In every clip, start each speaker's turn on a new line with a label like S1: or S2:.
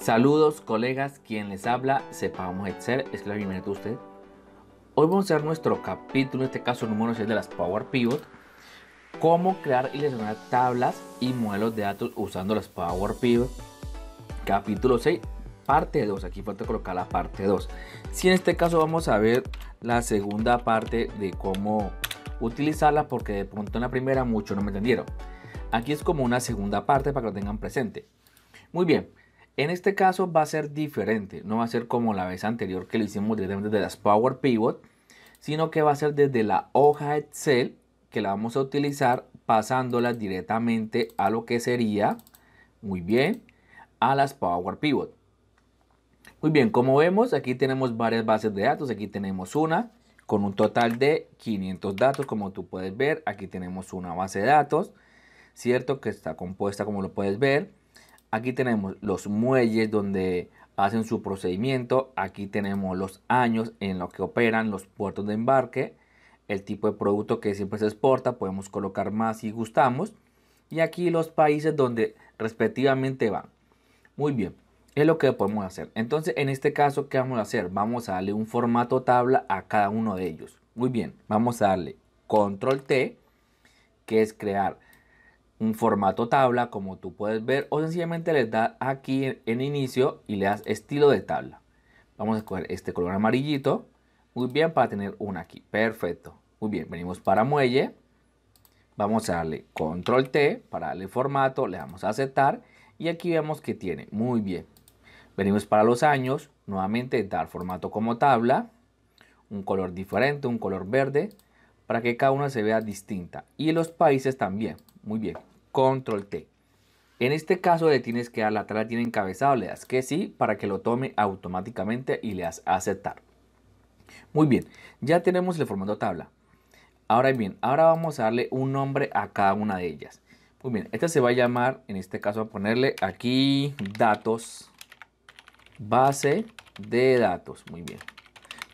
S1: Saludos colegas, quien les habla, sepamos Excel, es la bienvenida a usted. Hoy vamos a ver nuestro capítulo, en este caso número 6 de las Power Pivot, cómo crear y gestionar tablas y modelos de datos usando las Power Pivot. Capítulo 6, parte 2, aquí falta colocar la parte 2. Si en este caso vamos a ver la segunda parte de cómo utilizarla porque de pronto en la primera muchos no me entendieron. Aquí es como una segunda parte para que lo tengan presente. Muy bien, en este caso va a ser diferente, no va a ser como la vez anterior que le hicimos directamente desde las Power Pivot, sino que va a ser desde la hoja Excel que la vamos a utilizar pasándola directamente a lo que sería, muy bien, a las Power Pivot. Muy bien, como vemos, aquí tenemos varias bases de datos. Aquí tenemos una con un total de 500 datos, como tú puedes ver. Aquí tenemos una base de datos, ¿cierto? Que está compuesta, como lo puedes ver, Aquí tenemos los muelles donde hacen su procedimiento. Aquí tenemos los años en los que operan los puertos de embarque. El tipo de producto que siempre se exporta. Podemos colocar más si gustamos. Y aquí los países donde respectivamente van. Muy bien. Es lo que podemos hacer. Entonces, en este caso, ¿qué vamos a hacer? Vamos a darle un formato tabla a cada uno de ellos. Muy bien. Vamos a darle control T, que es crear un formato tabla como tú puedes ver o sencillamente le das aquí en, inicio y le das estilo de tabla. Vamos a escoger este color amarillito. Muy bien para tener una aquí. Perfecto. Muy bien, venimos para muelle. Vamos a darle control T para darle formato. Le damos a aceptar y aquí vemos que tiene. Muy bien. Venimos para los años. Nuevamente dar formato como tabla. Un color diferente, un color verde para que cada una se vea distinta. Y los países también. Muy bien control T. En este caso le tienes que dar la tabla tiene encabezado, le das que sí para que lo tome automáticamente y le das aceptar. Muy bien, ya tenemos el formato tabla. Ahora bien, ahora vamos a darle un nombre a cada una de ellas. Muy bien, esta se va a llamar, en este caso a ponerle aquí datos, base de datos. Muy bien,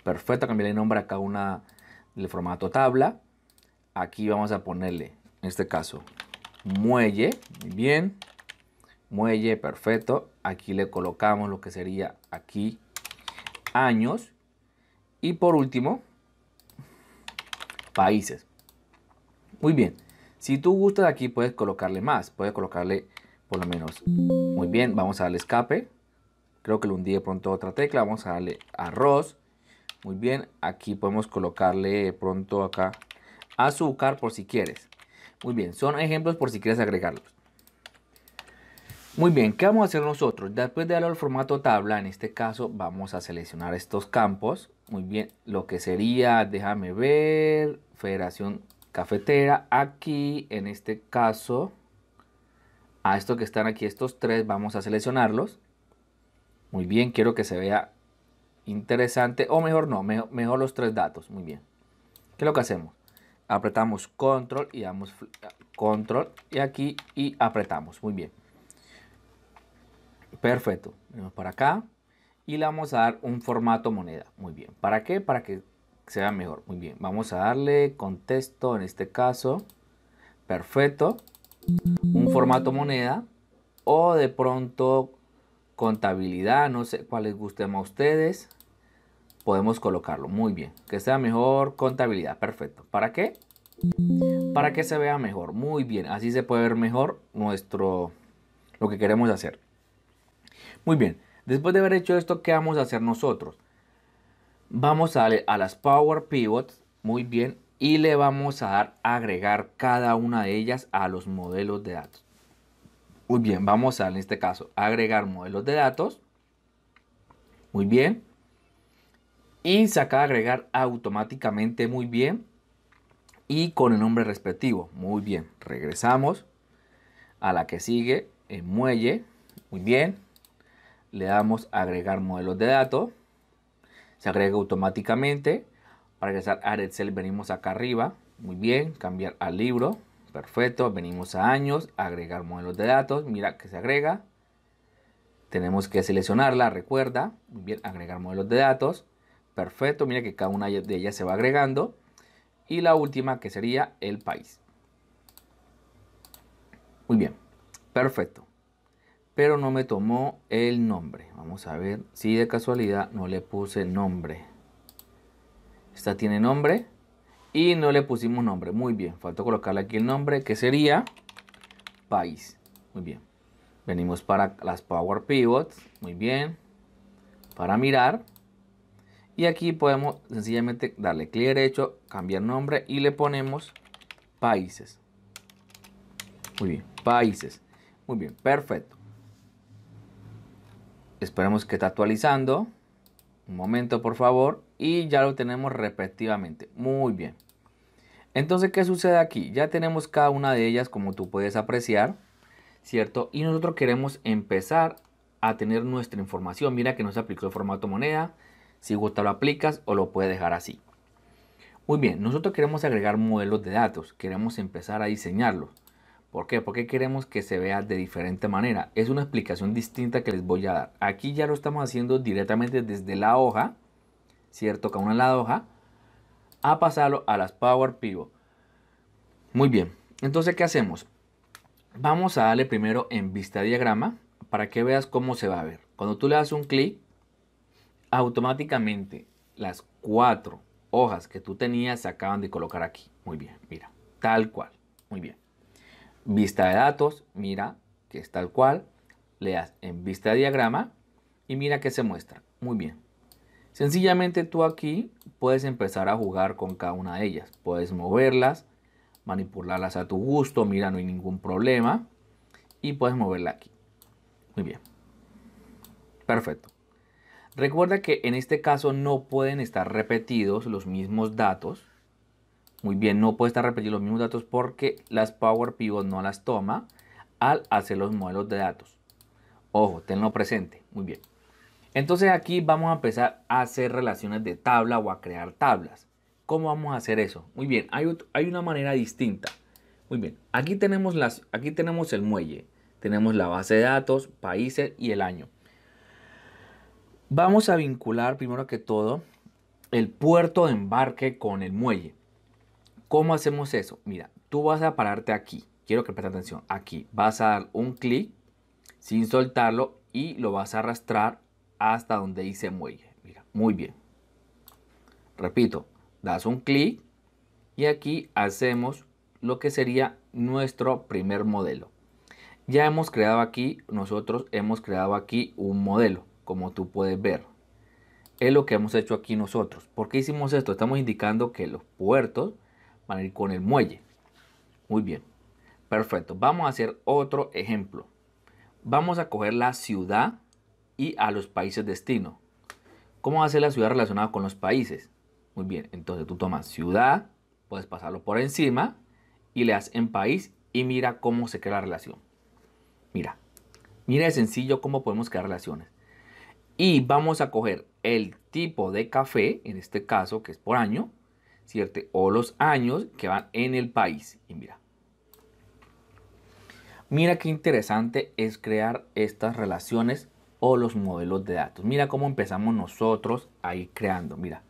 S1: perfecto, Cambiar el nombre a cada una del formato tabla. Aquí vamos a ponerle, en este caso, muelle, muy bien, muelle, perfecto. Aquí le colocamos lo que sería aquí años. Y por último, países. Muy bien, si tú gustas aquí puedes colocarle más, puedes colocarle por lo menos. Muy bien, vamos a darle escape. Creo que lo hundí de pronto otra tecla, vamos a darle arroz. Muy bien, aquí podemos colocarle pronto acá azúcar por si quieres. Muy bien, son ejemplos por si quieres agregarlos. Muy bien, ¿qué vamos a hacer nosotros? Después de darle el formato tabla, en este caso vamos a seleccionar estos campos. Muy bien, lo que sería, déjame ver, Federación Cafetera. Aquí, en este caso, a estos que están aquí, estos tres, vamos a seleccionarlos. Muy bien, quiero que se vea interesante, o mejor no, mejor, mejor los tres datos. Muy bien, ¿qué es lo que hacemos? apretamos control y damos control y aquí y apretamos. Muy bien. Perfecto. Vamos para acá y le vamos a dar un formato moneda. Muy bien. ¿Para qué? Para que sea mejor. Muy bien. Vamos a darle contexto en este caso. Perfecto. Un formato moneda o de pronto contabilidad, no sé cuál les guste más a ustedes podemos colocarlo. Muy bien. Que sea mejor contabilidad. Perfecto. ¿Para qué? Para que se vea mejor. Muy bien. Así se puede ver mejor nuestro lo que queremos hacer. Muy bien. Después de haber hecho esto, ¿qué vamos a hacer nosotros? Vamos a, darle a las Power Pivots. Muy bien. Y le vamos a dar agregar cada una de ellas a los modelos de datos. Muy bien, vamos a en este caso agregar modelos de datos. Muy bien y se acaba de agregar automáticamente muy bien y con el nombre respectivo. Muy bien, regresamos a la que sigue, el muelle, muy bien. Le damos agregar modelos de datos, se agrega automáticamente. Para regresar a Excel venimos acá arriba, muy bien, cambiar al libro, perfecto. Venimos a años, agregar modelos de datos, mira que se agrega. Tenemos que seleccionarla, recuerda, muy bien, agregar modelos de datos Perfecto, mira que cada una de ellas se va agregando. Y la última que sería el país. Muy bien, perfecto. Pero no me tomó el nombre. Vamos a ver si de casualidad no le puse nombre. Esta tiene nombre y no le pusimos nombre. Muy bien, falta colocarle aquí el nombre que sería país. Muy bien. Venimos para las Power Pivots. Muy bien. Para mirar. Y aquí podemos sencillamente darle clic derecho, cambiar nombre y le ponemos países. Muy bien, países. Muy bien, perfecto. Esperemos que está actualizando. Un momento, por favor. Y ya lo tenemos respectivamente. Muy bien. Entonces, ¿qué sucede aquí? Ya tenemos cada una de ellas, como tú puedes apreciar, ¿cierto? Y nosotros queremos empezar a tener nuestra información. Mira que nos aplicó el formato moneda, si gusta lo aplicas o lo puedes dejar así. Muy bien, nosotros queremos agregar modelos de datos, queremos empezar a diseñarlos. ¿Por qué? Porque queremos que se vea de diferente manera. Es una explicación distinta que les voy a dar. Aquí ya lo estamos haciendo directamente desde la hoja, ¿cierto? Cada una la hoja, a pasarlo a las Power Pivot. Muy bien, entonces, ¿qué hacemos? Vamos a darle primero en vista diagrama para que veas cómo se va a ver. Cuando tú le das un clic, automáticamente las cuatro hojas que tú tenías se acaban de colocar aquí. Muy bien, mira, tal cual. Muy bien. Vista de datos, mira que es tal cual. Leas en vista de diagrama y mira que se muestra. Muy bien. Sencillamente tú aquí puedes empezar a jugar con cada una de ellas. Puedes moverlas, manipularlas a tu gusto, mira, no hay ningún problema. Y puedes moverla aquí. Muy bien. Perfecto. Recuerda que en este caso no pueden estar repetidos los mismos datos. Muy bien, no puede estar repetidos los mismos datos porque las Power no las toma al hacer los modelos de datos. Ojo, tenlo presente. Muy bien. Entonces aquí vamos a empezar a hacer relaciones de tabla o a crear tablas. ¿Cómo vamos a hacer eso? Muy bien, hay, hay una manera distinta. Muy bien, aquí tenemos, las, aquí tenemos el muelle, tenemos la base de datos, países y el año. Vamos a vincular primero que todo el puerto de embarque con el muelle. ¿Cómo hacemos eso? Mira, tú vas a pararte aquí. Quiero que preste atención. Aquí vas a dar un clic sin soltarlo y lo vas a arrastrar hasta donde dice muelle. Mira, muy bien. Repito, das un clic y aquí hacemos lo que sería nuestro primer modelo. Ya hemos creado aquí, nosotros hemos creado aquí un modelo como tú puedes ver. Es lo que hemos hecho aquí nosotros. ¿Por qué hicimos esto? Estamos indicando que los puertos van a ir con el muelle. Muy bien. Perfecto. Vamos a hacer otro ejemplo. Vamos a coger la ciudad y a los países destino. ¿Cómo va a ser la ciudad relacionada con los países? Muy bien. Entonces tú tomas ciudad, puedes pasarlo por encima y le das en país y mira cómo se crea la relación. Mira. Mira de sencillo cómo podemos crear relaciones y vamos a coger el tipo de café, en este caso que es por año, ¿cierto? O los años que van en el país. Y mira. Mira qué interesante es crear estas relaciones o los modelos de datos. Mira cómo empezamos nosotros a ir creando. Mira.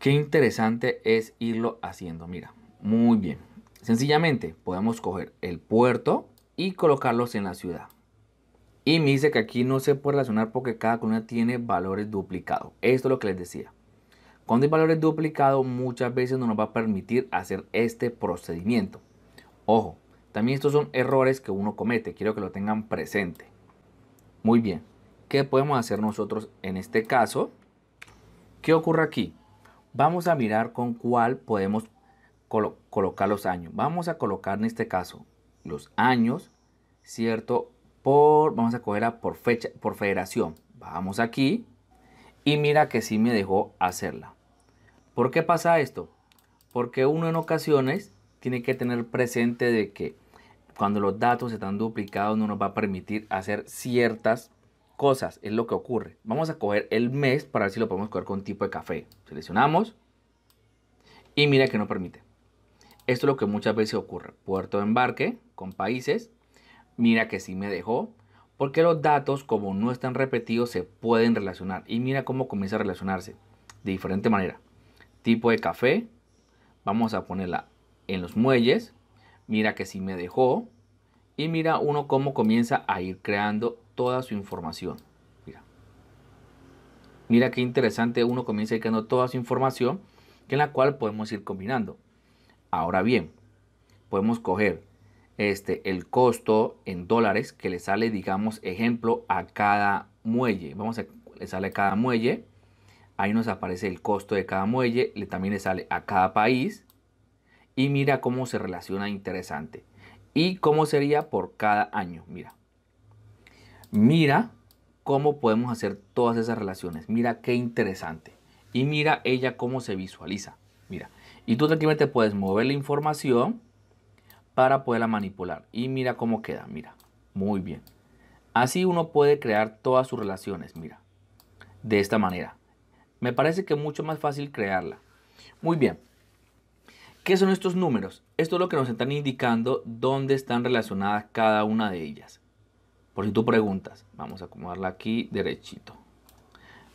S1: Qué interesante es irlo haciendo. Mira. Muy bien. Sencillamente podemos coger el puerto y colocarlos en la ciudad. Y me dice que aquí no se puede relacionar porque cada columna tiene valores duplicados. Esto es lo que les decía. Cuando hay valores duplicados, muchas veces no nos va a permitir hacer este procedimiento. Ojo, también estos son errores que uno comete. Quiero que lo tengan presente. Muy bien. ¿Qué podemos hacer nosotros en este caso? ¿Qué ocurre aquí? Vamos a mirar con cuál podemos colocar los años. Vamos a colocar en este caso los años, ¿cierto? vamos a cogerla por fecha, por federación. Vamos aquí y mira que sí me dejó hacerla. ¿Por qué pasa esto? Porque uno en ocasiones tiene que tener presente de que cuando los datos están duplicados no nos va a permitir hacer ciertas cosas. Es lo que ocurre. Vamos a coger el mes para ver si lo podemos coger con tipo de café. Seleccionamos y mira que no permite. Esto es lo que muchas veces ocurre. Puerto de embarque con países mira que sí me dejó, porque los datos como no están repetidos se pueden relacionar y mira cómo comienza a relacionarse de diferente manera. Tipo de café, vamos a ponerla en los muelles, mira que sí me dejó y mira uno cómo comienza a ir creando toda su información. Mira, mira qué interesante, uno comienza a ir creando toda su información que en la cual podemos ir combinando. Ahora bien, podemos coger este, el costo en dólares que le sale, digamos, ejemplo, a cada muelle. Vamos a, le sale a cada muelle. Ahí nos aparece el costo de cada muelle, le, también le sale a cada país. Y mira cómo se relaciona interesante. Y cómo sería por cada año. Mira. Mira cómo podemos hacer todas esas relaciones. Mira qué interesante. Y mira ella cómo se visualiza. Mira. Y tú tranquilamente puedes mover la información para poderla manipular. Y mira cómo queda, mira. Muy bien. Así uno puede crear todas sus relaciones, mira. De esta manera. Me parece que es mucho más fácil crearla. Muy bien. ¿Qué son estos números? Esto es lo que nos están indicando dónde están relacionadas cada una de ellas. Por si tú preguntas, vamos a acomodarla aquí derechito.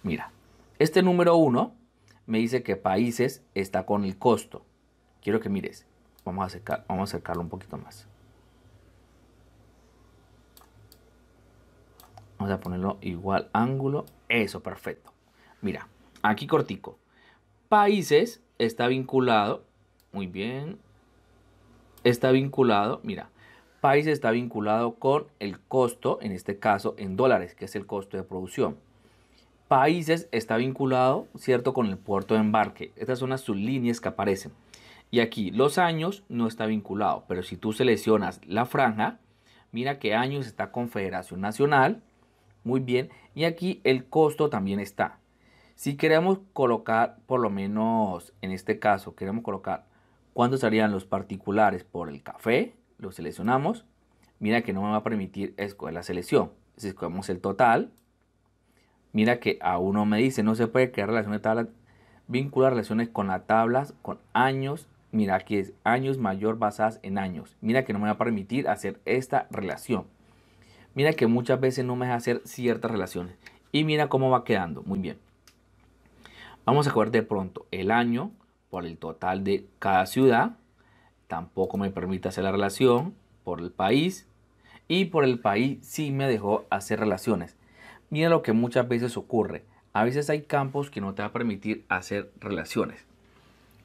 S1: Mira, este número 1 me dice que países está con el costo. Quiero que mires. Vamos a, vamos a acercarlo un poquito más. Vamos a ponerlo igual ángulo. Eso, perfecto. Mira, aquí cortico. Países está vinculado. Muy bien. Está vinculado, mira. Países está vinculado con el costo, en este caso en dólares, que es el costo de producción. Países está vinculado, ¿cierto?, con el puerto de embarque. Estas son las sublíneas que aparecen. Y aquí los años no está vinculado, pero si tú seleccionas la franja, mira que años está Confederación Nacional, muy bien, y aquí el costo también está. Si queremos colocar, por lo menos en este caso, queremos colocar cuándo serían los particulares por el café, lo seleccionamos, mira que no me va a permitir escoger la selección. Si escogemos el total, mira que a uno me dice, no se puede crear relaciones de tablas, vincular relaciones con las tablas, con años mira que es años mayor basadas en años. Mira que no me va a permitir hacer esta relación. Mira que muchas veces no me deja hacer ciertas relaciones. Y mira cómo va quedando. Muy bien. Vamos a coger de pronto el año por el total de cada ciudad. Tampoco me permite hacer la relación por el país. Y por el país sí me dejó hacer relaciones. Mira lo que muchas veces ocurre. A veces hay campos que no te va a permitir hacer relaciones.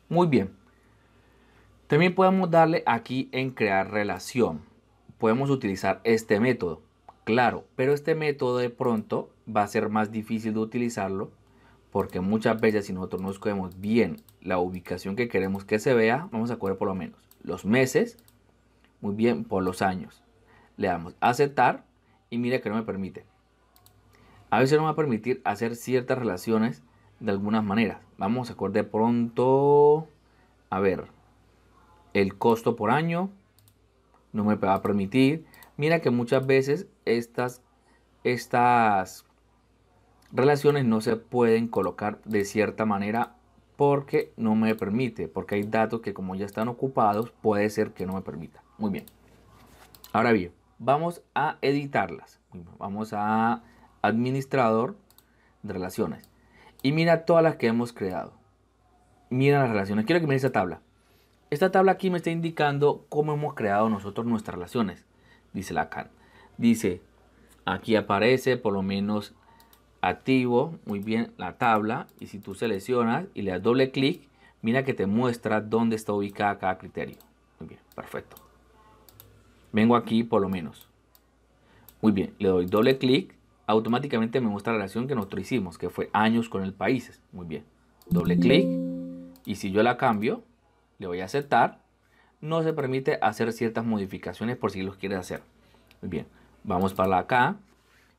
S1: Muy bien. También podemos darle aquí en crear relación. Podemos utilizar este método, claro, pero este método de pronto va a ser más difícil de utilizarlo porque muchas veces si nosotros no escogemos bien la ubicación que queremos que se vea, vamos a coger por lo menos los meses, muy bien, por los años. Le damos aceptar y mira que no me permite. A veces no me va a permitir hacer ciertas relaciones de algunas maneras. Vamos a coger de pronto, a ver, el costo por año no me va a permitir. Mira que muchas veces estas, estas relaciones no se pueden colocar de cierta manera porque no me permite, porque hay datos que como ya están ocupados puede ser que no me permita. Muy bien. Ahora bien, vamos a editarlas. Vamos a administrador de relaciones. Y mira todas las que hemos creado. Mira las relaciones. Quiero que mire esta tabla. Esta tabla aquí me está indicando cómo hemos creado nosotros nuestras relaciones, dice Lacan. Dice, aquí aparece por lo menos activo, muy bien, la tabla. Y si tú seleccionas y le das doble clic, mira que te muestra dónde está ubicada cada criterio. Muy bien, perfecto. Vengo aquí por lo menos. Muy bien, le doy doble clic. Automáticamente me muestra la relación que nosotros hicimos, que fue años con el país. Muy bien, doble clic. Y si yo la cambio, le voy a aceptar. No se permite hacer ciertas modificaciones por si los quieres hacer. Muy bien, vamos para acá.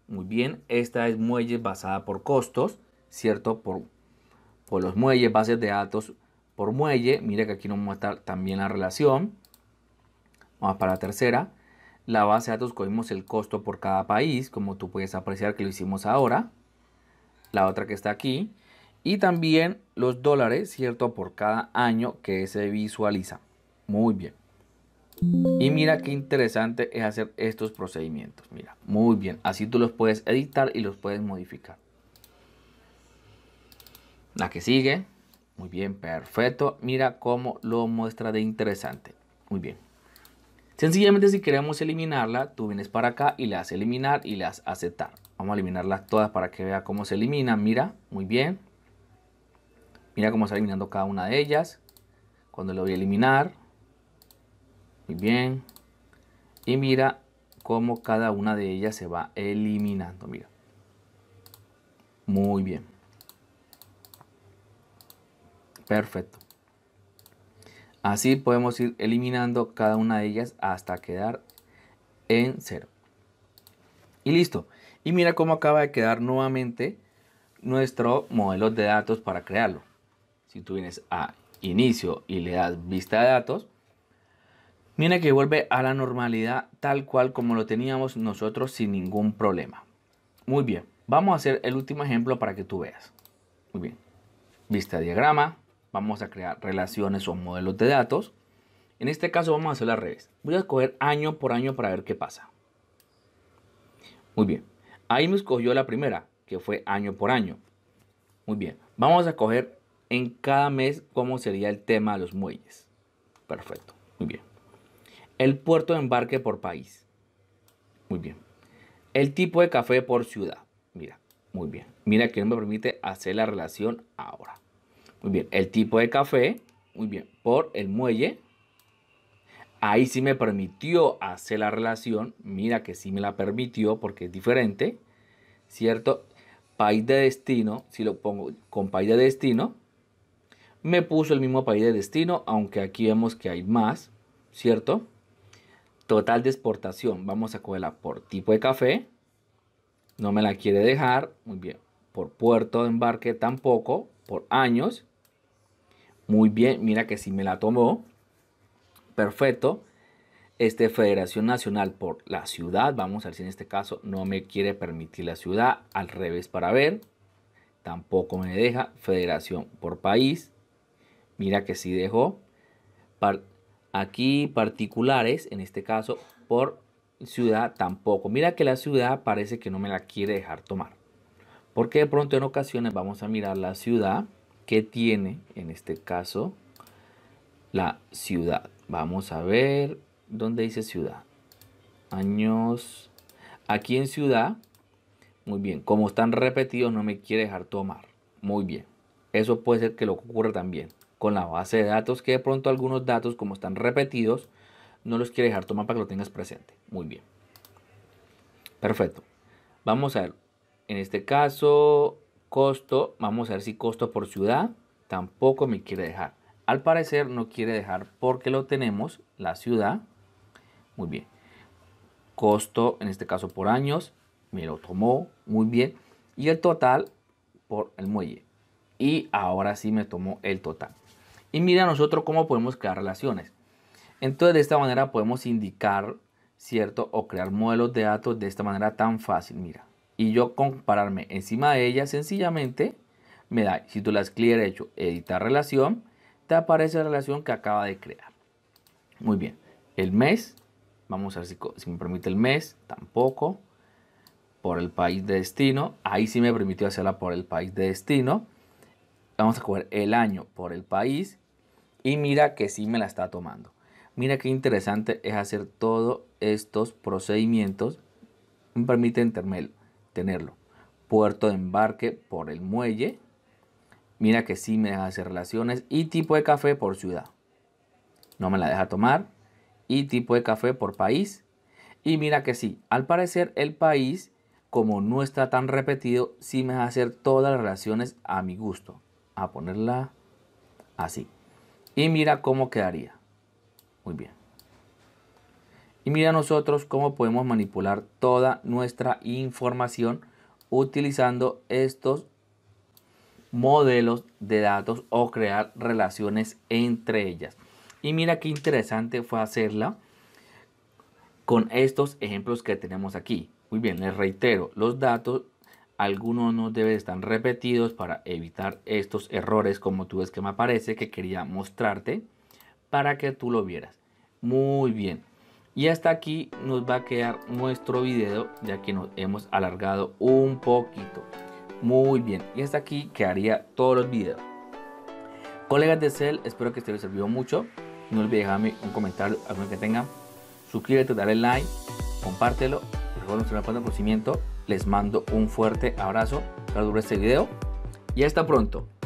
S1: Muy bien, esta es muelle basada por costos, ¿cierto? Por, por los muelles, bases de datos por muelle. Mira que aquí nos muestra también la relación. Vamos para la tercera. La base de datos cogimos el costo por cada país, como tú puedes apreciar que lo hicimos ahora. La otra que está aquí, y también los dólares, ¿cierto? Por cada año que se visualiza. Muy bien. Y mira qué interesante es hacer estos procedimientos. Mira, muy bien. Así tú los puedes editar y los puedes modificar. La que sigue. Muy bien, perfecto. Mira cómo lo muestra de interesante. Muy bien. Sencillamente si queremos eliminarla, tú vienes para acá y le das eliminar y le das aceptar. Vamos a eliminarlas todas para que vea cómo se elimina. Mira, muy bien. Mira cómo está eliminando cada una de ellas. Cuando lo voy a eliminar. Muy bien. Y mira cómo cada una de ellas se va eliminando. Mira. Muy bien. Perfecto. Así podemos ir eliminando cada una de ellas hasta quedar en cero. Y listo. Y mira cómo acaba de quedar nuevamente nuestro modelo de datos para crearlo si tú vienes a inicio y le das vista de datos, mira que vuelve a la normalidad tal cual como lo teníamos nosotros sin ningún problema. Muy bien, vamos a hacer el último ejemplo para que tú veas. Muy bien, vista diagrama, vamos a crear relaciones o modelos de datos. En este caso vamos a hacer al revés. Voy a escoger año por año para ver qué pasa. Muy bien, ahí me escogió la primera, que fue año por año. Muy bien, vamos a coger en cada mes cómo sería el tema de los muelles. Perfecto, muy bien. El puerto de embarque por país. Muy bien. El tipo de café por ciudad. Mira, muy bien. Mira que no me permite hacer la relación ahora. Muy bien. El tipo de café. Muy bien. Por el muelle. Ahí sí me permitió hacer la relación. Mira que sí me la permitió porque es diferente. ¿Cierto? País de destino. Si lo pongo con país de destino me puso el mismo país de destino, aunque aquí vemos que hay más, ¿cierto? Total de exportación, vamos a cogerla por tipo de café, no me la quiere dejar, muy bien, por puerto de embarque tampoco, por años, muy bien, mira que si sí me la tomó, perfecto. Este Federación Nacional por la ciudad, vamos a ver si en este caso no me quiere permitir la ciudad, al revés para ver, tampoco me deja, Federación por país, Mira que sí dejó aquí particulares, en este caso por ciudad tampoco. Mira que la ciudad parece que no me la quiere dejar tomar. Porque de pronto en ocasiones vamos a mirar la ciudad que tiene, en este caso, la ciudad. Vamos a ver dónde dice ciudad. Años. Aquí en ciudad. Muy bien. Como están repetidos, no me quiere dejar tomar. Muy bien. Eso puede ser que lo ocurra también con la base de datos que de pronto algunos datos como están repetidos no los quiere dejar tomar para que lo tengas presente. Muy bien. Perfecto. Vamos a ver. En este caso, costo. Vamos a ver si costo por ciudad tampoco me quiere dejar. Al parecer no quiere dejar porque lo tenemos, la ciudad. Muy bien. Costo, en este caso por años, me lo tomó. Muy bien. Y el total por el muelle. Y ahora sí me tomó el total y mira nosotros cómo podemos crear relaciones. Entonces de esta manera podemos indicar, ¿cierto? O crear modelos de datos de esta manera tan fácil, mira. Y yo compararme encima de ella sencillamente me da, si tú las clic derecho, editar relación, te aparece la relación que acaba de crear. Muy bien, el mes, vamos a ver si, si me permite el mes, tampoco. Por el país de destino, ahí sí me permitió hacerla por el país de destino. Vamos a coger el año por el país y mira que sí me la está tomando. Mira qué interesante es hacer todos estos procedimientos. Me permite tenerlo. Puerto de embarque por el muelle. Mira que sí me deja hacer relaciones. Y tipo de café por ciudad. No me la deja tomar. Y tipo de café por país. Y mira que sí. Al parecer el país, como no está tan repetido, sí me deja hacer todas las relaciones a mi gusto. A ponerla así. Y mira cómo quedaría. Muy bien. Y mira nosotros cómo podemos manipular toda nuestra información utilizando estos modelos de datos o crear relaciones entre ellas. Y mira qué interesante fue hacerla con estos ejemplos que tenemos aquí. Muy bien, les reitero, los datos algunos no debe estar repetidos para evitar estos errores como tú ves que me aparece que quería mostrarte para que tú lo vieras muy bien y hasta aquí nos va a quedar nuestro video ya que nos hemos alargado un poquito muy bien y hasta aquí quedaría todos los videos colegas de Cell espero que este les sirvió mucho no olvides dejarme un comentario alguno que tengan suscríbete dale like compártelo conocimiento les mando un fuerte abrazo. para por este video y hasta pronto.